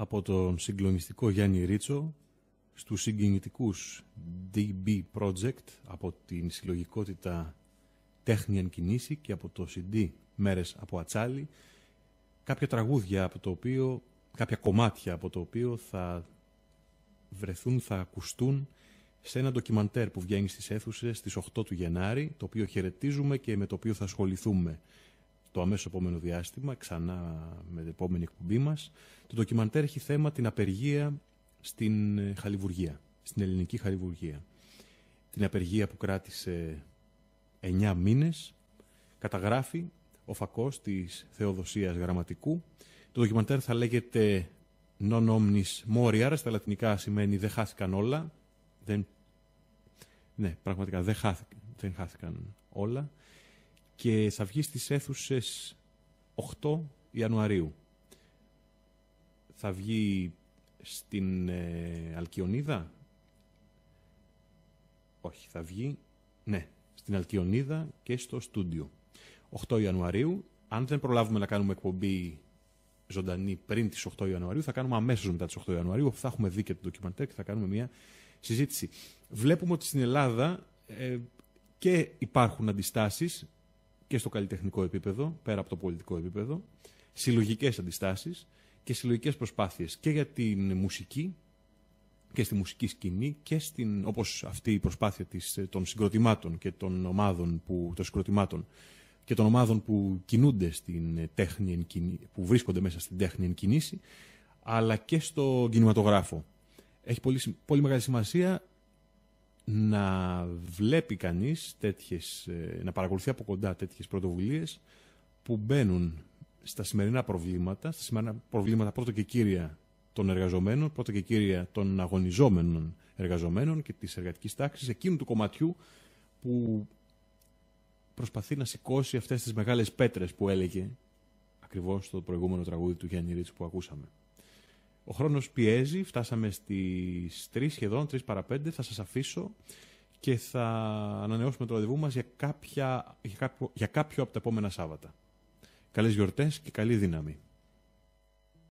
από τον συγκλονιστικό Γιάννη Ρίτσο στους συγκινητικούς DB Project από την συλλογικότητα Τέχνη αν κινήσει και από το CD Μέρες από Ατσάλι κάποια τραγούδια από το οποίο κάποια κομμάτια από το οποίο θα βρεθούν, θα ακουστούν σε ένα ντοκιμαντέρ που βγαίνει στις αίθουσες στις 8 του Γενάρη, το οποίο χαιρετίζουμε και με το οποίο θα ασχοληθούμε το αμέσως επόμενο διάστημα, ξανά με την επόμενη εκπομπή μας. Το ντοκιμαντέρ έχει θέμα την απεργία στην ε, Χαλιβουργία, στην ελληνική Χαλιβουργία. Την απεργία που κράτησε εννιά μήνες, καταγράφει ο φακός της Θεοδοσίας Γραμματικού. Το ντοκιμαντέρ θα λέγεται «Non omnis moria, στα λατινικά σημαίνει «δεν χάθηκαν όλα». Δεν... Ναι, πραγματικά δεν χάθηκαν όλα και θα βγει στις αίθουσες 8 Ιανουαρίου. Θα βγει στην ε, Αλκιονίδα. Όχι, θα βγει, ναι, στην Αλκιονίδα και στο στούντιο. 8 Ιανουαρίου. Αν δεν προλάβουμε να κάνουμε εκπομπή ζωντανή πριν τις 8 Ιανουαρίου, θα κάνουμε αμέσως μετά τις 8 Ιανουαρίου, θα έχουμε δει και το ντοκιμαντέρ και θα κάνουμε μια συζήτηση. Βλέπουμε ότι στην Ελλάδα ε, και υπάρχουν αντιστάσεις και στο καλλιτεχνικό επίπεδο, πέρα από το πολιτικό επίπεδο, συλλογικές αντιστάσεις και συλλογικές προσπάθειες και για την μουσική και στη μουσική σκηνή και στην, όπως αυτή η προσπάθεια της, ε, των συγκροτημάτων και των ομάδων που, των συγκροτημάτων και των ομάδων που κινούνται στην ε, τέχνη, που βρίσκονται μέσα στην τέχνη εν κινήσει, αλλά και στο κινηματογράφο. Έχει πολύ, πολύ μεγάλη σημασία να βλέπει κανείς τέτοιες, ε, να παρακολουθεί από κοντά τέτοιες πρωτοβουλίες που μπαίνουν στα σημερινά προβλήματα, στα σημερινά προβλήματα πρώτο και κύρια των εργαζομένων, πρώτο και κύρια των αγωνιζόμενων εργαζομένων και της εργατικής τάξης, εκείνου του κομματιού που προσπαθεί να σηκώσει αυτές τις μεγάλες πέτρες που έλεγε ακριβώς το προηγούμενο τραγούδι του Γιάννη Ρίτσου που ακούσαμε. Ο χρόνος πιέζει, φτάσαμε στις 3 σχεδόν, 3 παρα 5, θα σας αφήσω και θα ανανεώσουμε το ραντεβού μας για, κάποια, για, κάποιο, για κάποιο από τα επόμενα Σάββατα. Καλές γιορτές και καλή δύναμη.